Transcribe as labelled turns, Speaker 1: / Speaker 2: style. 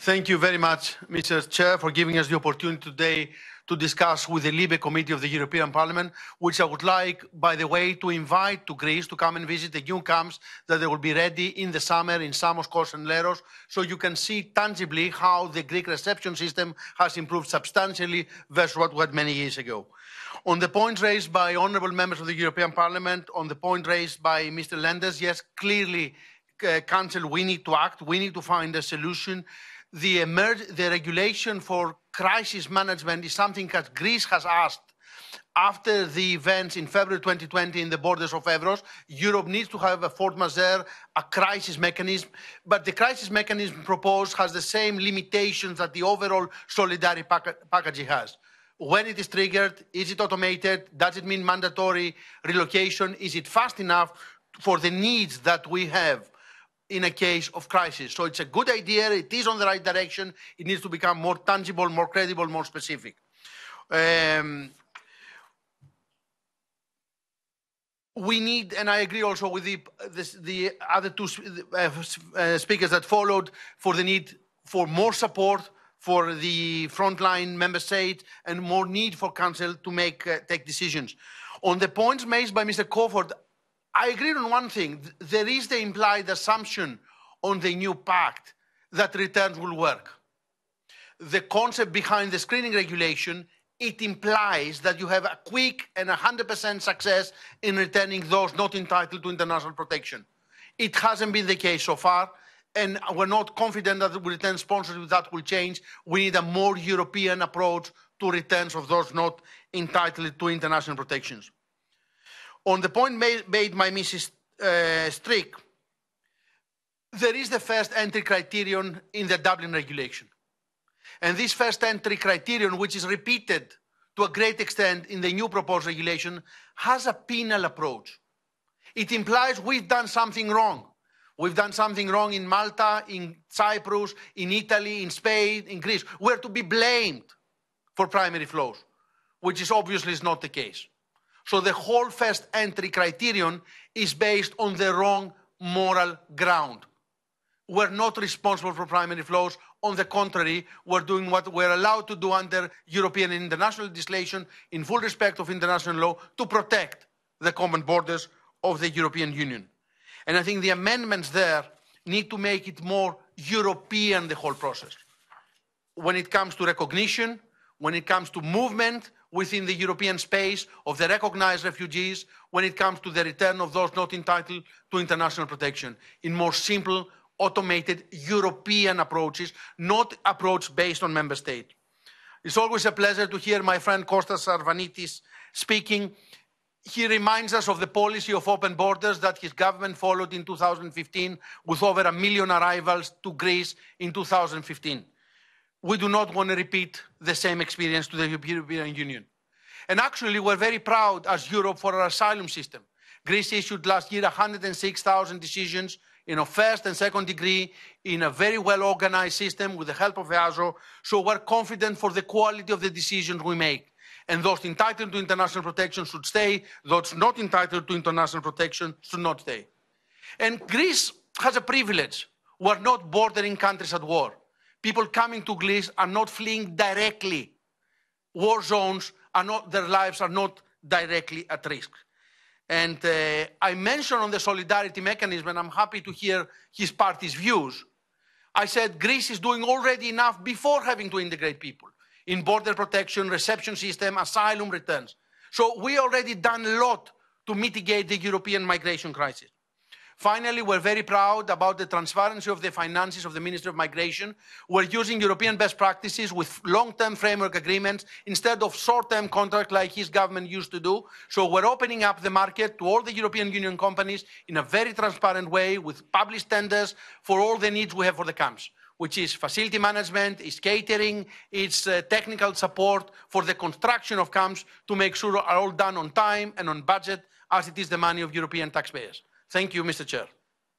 Speaker 1: Thank you very much, Mr. Chair, for giving us the opportunity today to discuss with the Libe Committee of the European Parliament, which I would like, by the way, to invite to Greece to come and visit the new camps that they will be ready in the summer in Samos, Kos and Leros, so you can see tangibly how the Greek reception system has improved substantially versus what we had many years ago. On the point raised by honourable members of the European Parliament, on the point raised by Mr. Lenders, yes, clearly, uh, Council, we need to act, we need to find a solution the, the regulation for crisis management is something that Greece has asked after the events in February 2020 in the borders of Evros, Europe needs to have a force majeure, a crisis mechanism. But the crisis mechanism proposed has the same limitations that the overall solidarity package has. When it is triggered, is it automated? Does it mean mandatory relocation? Is it fast enough for the needs that we have? in a case of crisis. So it's a good idea. It is on the right direction. It needs to become more tangible, more credible, more specific. Um, we need, and I agree also with the, the, the other two uh, uh speakers that followed, for the need for more support for the frontline member state and more need for council to make uh, take decisions. On the points made by Mr. Crawford, I agree on one thing. There is the implied assumption on the new pact that returns will work. The concept behind the screening regulation, it implies that you have a quick and 100% success in returning those not entitled to international protection. It hasn't been the case so far, and we're not confident that the return sponsorship that will change. We need a more European approach to returns of those not entitled to international protections. On the point made, by Mrs. Uh, Strick, there is the first entry criterion in the Dublin regulation. And this first entry criterion, which is repeated to a great extent in the new proposed regulation, has a penal approach. It implies we've done something wrong. We've done something wrong in Malta, in Cyprus, in Italy, in Spain, in Greece. We're to be blamed for primary flows, which is obviously is not the case. So the whole first entry criterion is based on the wrong moral ground. We're not responsible for primary flows. On the contrary, we're doing what we're allowed to do under European and international legislation in full respect of international law to protect the common borders of the European Union. And I think the amendments there need to make it more European, the whole process. When it comes to recognition, when it comes to movement, within the European space of the recognized refugees when it comes to the return of those not entitled to international protection in more simple, automated European approaches, not approach based on member state. It's always a pleasure to hear my friend Kostas Arvanitis speaking. He reminds us of the policy of open borders that his government followed in 2015 with over a million arrivals to Greece in 2015 we do not want to repeat the same experience to the European Union. And actually, we're very proud as Europe for our asylum system. Greece issued last year 106,000 decisions in a first and second degree in a very well organized system with the help of EASO. So we're confident for the quality of the decisions we make. And those entitled to international protection should stay, those not entitled to international protection should not stay. And Greece has a privilege. We're not bordering countries at war. People coming to Greece are not fleeing directly. War zones are not, their lives are not directly at risk. And uh, I mentioned on the solidarity mechanism, and I'm happy to hear his party's views. I said Greece is doing already enough before having to integrate people in border protection, reception system, asylum returns. So we already done a lot to mitigate the European migration crisis. Finally, we're very proud about the transparency of the finances of the Ministry of Migration. We're using European best practices with long-term framework agreements instead of short-term contracts like his government used to do. So we're opening up the market to all the European Union companies in a very transparent way with published tenders for all the needs we have for the camps which is facility management, is catering, it's uh, technical support for the construction of camps to make sure are all done on time and on budget as it is the money of European taxpayers. Thank you, Mr. Chair.